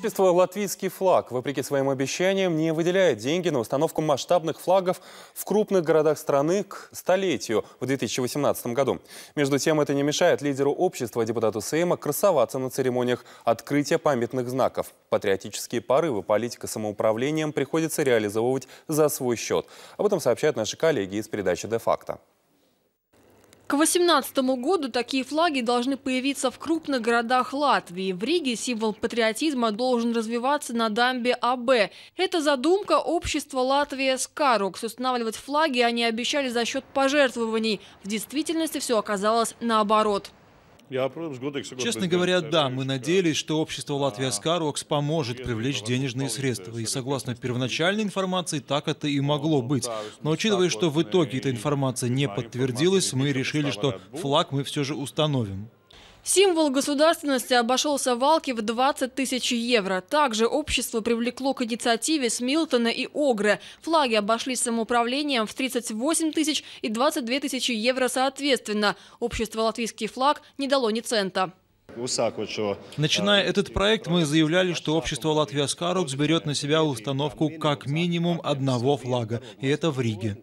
Общество «Латвийский флаг», вопреки своим обещаниям, не выделяет деньги на установку масштабных флагов в крупных городах страны к столетию в 2018 году. Между тем, это не мешает лидеру общества, депутату Сейма, красоваться на церемониях открытия памятных знаков. Патриотические порывы политика самоуправлением приходится реализовывать за свой счет. Об этом сообщают наши коллеги из передачи «Де-факто». К 2018 году такие флаги должны появиться в крупных городах Латвии. В Риге символ патриотизма должен развиваться на дамбе АБ. Это задумка общества Латвия Скарукс. Устанавливать флаги они обещали за счет пожертвований. В действительности все оказалось наоборот. Честно говоря, да, мы надеялись, что общество Латвия Скарокс поможет привлечь денежные средства. И согласно первоначальной информации, так это и ну, могло ну, быть. Но учитывая, что в итоге эта информация не подтвердилась, мы решили, что флаг мы все же установим. Символ государственности обошелся Валке в 20 тысяч евро. Также общество привлекло к инициативе Смилтона и Огры. Флаги обошлись самоуправлением в 38 тысяч и 22 тысячи евро соответственно. Общество «Латвийский флаг» не дало ни цента. Начиная этот проект, мы заявляли, что общество Латвия Скарукс берет на себя установку как минимум одного флага, и это в Риге.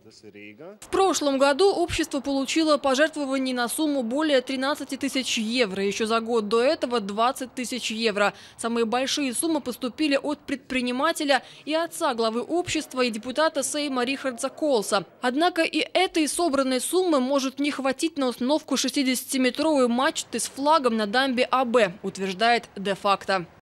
В прошлом году общество получило пожертвование на сумму более 13 тысяч евро, еще за год до этого 20 тысяч евро. Самые большие суммы поступили от предпринимателя и отца главы общества и депутата Сейма Рихардса Колса. Однако и этой собранной суммы может не хватить на установку 60-метровой мачты с флагом на дамбе АБ, утверждает де-факто.